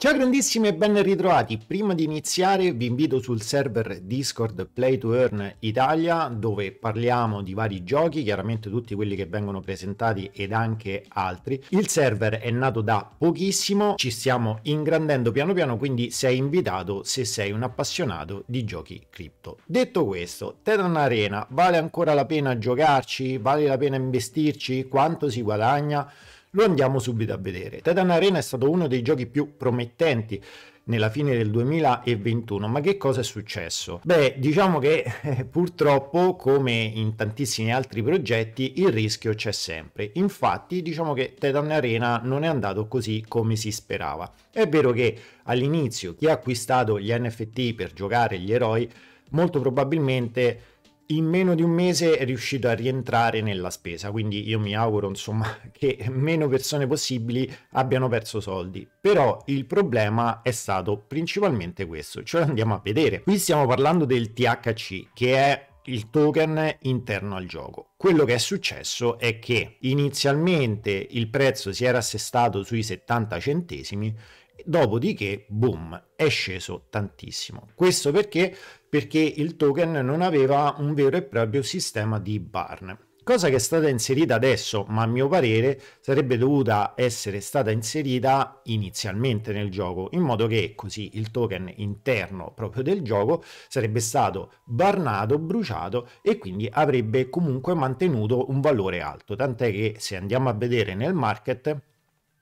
Ciao grandissimi e ben ritrovati. Prima di iniziare vi invito sul server Discord Play to Earn Italia dove parliamo di vari giochi, chiaramente tutti quelli che vengono presentati ed anche altri. Il server è nato da pochissimo, ci stiamo ingrandendo piano piano, quindi sei invitato se sei un appassionato di giochi cripto. Detto questo, Tetan Arena vale ancora la pena giocarci? Vale la pena investirci? Quanto si guadagna? Lo andiamo subito a vedere. Tedan Arena è stato uno dei giochi più promettenti nella fine del 2021. Ma che cosa è successo? Beh, diciamo che eh, purtroppo, come in tantissimi altri progetti, il rischio c'è sempre. Infatti, diciamo che Titan Arena non è andato così come si sperava. È vero che all'inizio chi ha acquistato gli NFT per giocare gli eroi molto probabilmente in meno di un mese è riuscito a rientrare nella spesa, quindi io mi auguro insomma che meno persone possibili abbiano perso soldi, però il problema è stato principalmente questo, cioè andiamo a vedere. Qui stiamo parlando del THC che è il token interno al gioco. Quello che è successo è che inizialmente il prezzo si era assestato sui 70 centesimi dopodiché boom è sceso tantissimo questo perché perché il token non aveva un vero e proprio sistema di barn cosa che è stata inserita adesso ma a mio parere sarebbe dovuta essere stata inserita inizialmente nel gioco in modo che così il token interno proprio del gioco sarebbe stato barnato bruciato e quindi avrebbe comunque mantenuto un valore alto tant'è che se andiamo a vedere nel market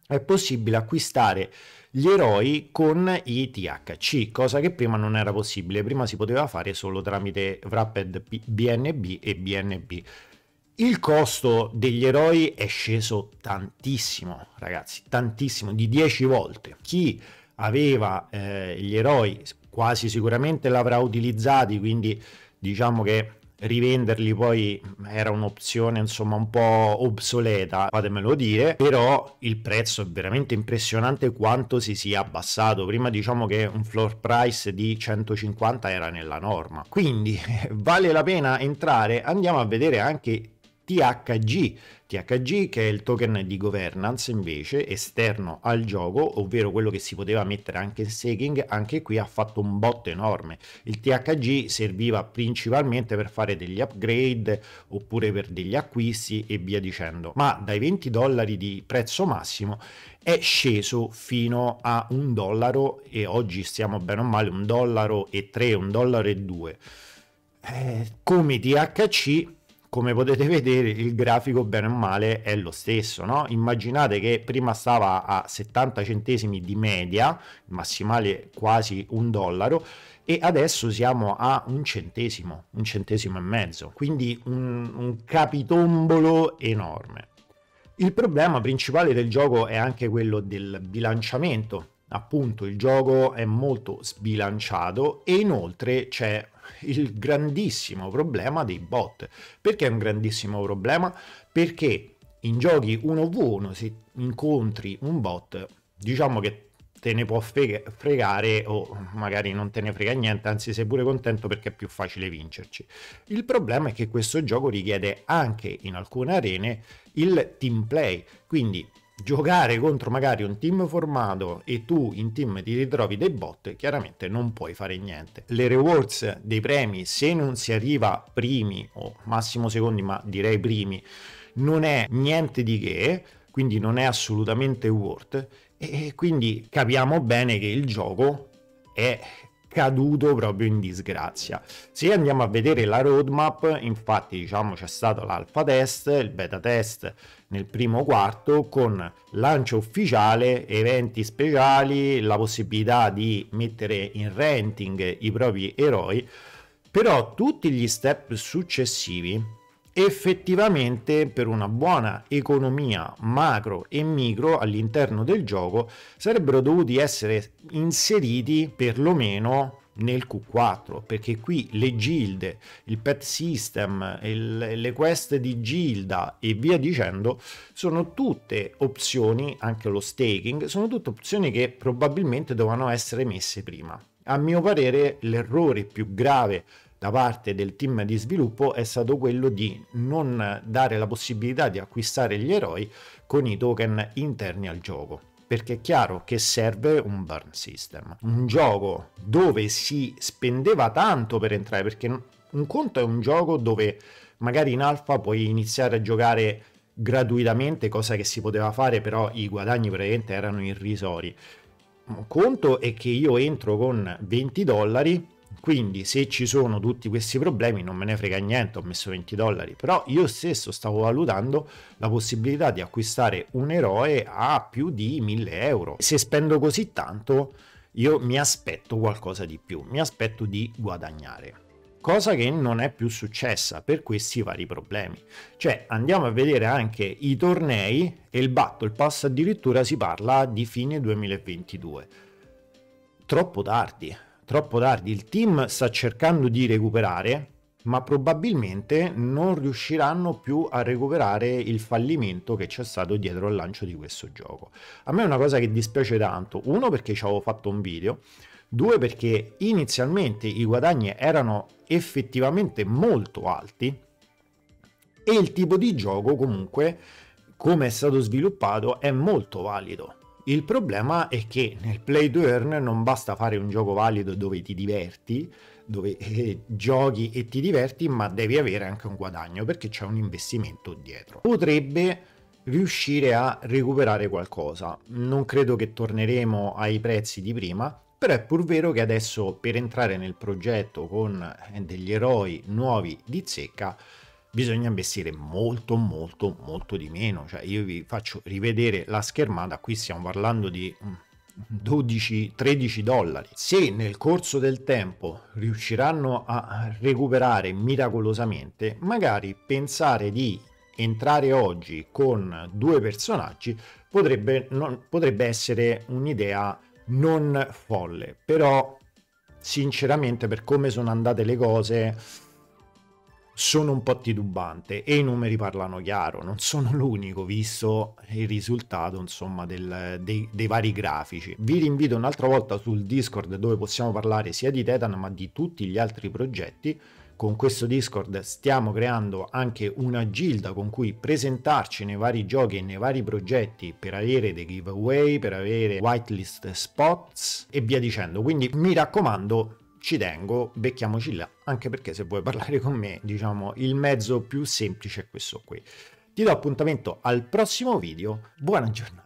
è possibile acquistare gli eroi con i THC, cosa che prima non era possibile, prima si poteva fare solo tramite Wrapped BNB e BNB. Il costo degli eroi è sceso tantissimo, ragazzi, tantissimo, di 10 volte. Chi aveva eh, gli eroi quasi sicuramente l'avrà utilizzati, quindi diciamo che rivenderli poi mm, era un'opzione insomma un po' obsoleta, fatemelo dire, però il prezzo è veramente impressionante quanto si sia abbassato. Prima diciamo che un floor price di 150 era nella norma. Quindi vale la pena entrare, andiamo a vedere anche THG, THG che è il token di governance invece esterno al gioco, ovvero quello che si poteva mettere anche in staking, anche qui ha fatto un botto enorme. Il THG serviva principalmente per fare degli upgrade oppure per degli acquisti e via dicendo, ma dai 20 dollari di prezzo massimo è sceso fino a un dollaro e oggi stiamo bene o male un dollaro e tre, un dollaro e due. Eh, come THC come potete vedere il grafico bene o male è lo stesso no? immaginate che prima stava a 70 centesimi di media massimale quasi un dollaro e adesso siamo a un centesimo un centesimo e mezzo quindi un, un capitombolo enorme il problema principale del gioco è anche quello del bilanciamento appunto il gioco è molto sbilanciato e inoltre c'è il grandissimo problema dei bot. Perché è un grandissimo problema? Perché in giochi 1v1 se incontri un bot, diciamo che te ne può fregare o magari non te ne frega niente, anzi sei pure contento perché è più facile vincerci. Il problema è che questo gioco richiede anche in alcune arene il team play, quindi giocare contro magari un team formato e tu in team ti ritrovi dei bot, chiaramente non puoi fare niente. Le rewards dei premi, se non si arriva primi o massimo secondi, ma direi primi, non è niente di che, quindi non è assolutamente worth, e quindi capiamo bene che il gioco è caduto proprio in disgrazia. Se andiamo a vedere la roadmap, infatti diciamo c'è stato l'alpha test, il beta test nel primo quarto con lancio ufficiale, eventi speciali, la possibilità di mettere in renting i propri eroi, però tutti gli step successivi effettivamente per una buona economia macro e micro all'interno del gioco sarebbero dovuti essere inseriti perlomeno nel Q4 perché qui le gilde, il pet system, il, le quest di gilda e via dicendo sono tutte opzioni, anche lo staking, sono tutte opzioni che probabilmente dovevano essere messe prima. A mio parere l'errore più grave da parte del team di sviluppo è stato quello di non dare la possibilità di acquistare gli eroi con i token interni al gioco perché è chiaro che serve un burn system, un gioco dove si spendeva tanto per entrare, perché un conto è un gioco dove magari in alfa puoi iniziare a giocare gratuitamente, cosa che si poteva fare, però i guadagni praticamente erano irrisori. Un conto è che io entro con 20 dollari quindi se ci sono tutti questi problemi non me ne frega niente, ho messo 20 dollari, però io stesso stavo valutando la possibilità di acquistare un eroe a più di 1000 euro. Se spendo così tanto io mi aspetto qualcosa di più, mi aspetto di guadagnare cosa che non è più successa per questi vari problemi. Cioè andiamo a vedere anche i tornei e il battle pass addirittura si parla di fine 2022. Troppo tardi, troppo tardi. Il team sta cercando di recuperare, ma probabilmente non riusciranno più a recuperare il fallimento che c'è stato dietro al lancio di questo gioco. A me è una cosa che dispiace tanto, uno perché ci avevo fatto un video, due perché inizialmente i guadagni erano effettivamente molto alti e il tipo di gioco comunque come è stato sviluppato è molto valido il problema è che nel play to earn non basta fare un gioco valido dove ti diverti, dove eh, giochi e ti diverti, ma devi avere anche un guadagno perché c'è un investimento dietro. Potrebbe riuscire a recuperare qualcosa. Non credo che torneremo ai prezzi di prima, però è pur vero che adesso per entrare nel progetto con eh, degli eroi nuovi di zecca bisogna investire molto molto molto di meno cioè io vi faccio rivedere la schermata qui stiamo parlando di 12-13 mm, dollari. Se nel corso del tempo riusciranno a recuperare miracolosamente, magari pensare di entrare oggi con due personaggi potrebbe, non, potrebbe essere un'idea non folle, però sinceramente per come sono andate le cose sono un po' titubante e i numeri parlano chiaro, non sono l'unico visto il risultato insomma del, dei, dei, vari grafici. Vi rinvito un'altra volta sul Discord dove possiamo parlare sia di Tetan ma di tutti gli altri progetti. Con questo Discord stiamo creando anche una gilda con cui presentarci nei vari giochi e nei vari progetti per avere dei giveaway, per avere whitelist spots e via dicendo. Quindi mi raccomando ci tengo, becchiamoci là, anche perché se vuoi parlare con me, diciamo, il mezzo più semplice è questo qui. Ti do appuntamento al prossimo video, buona giornata!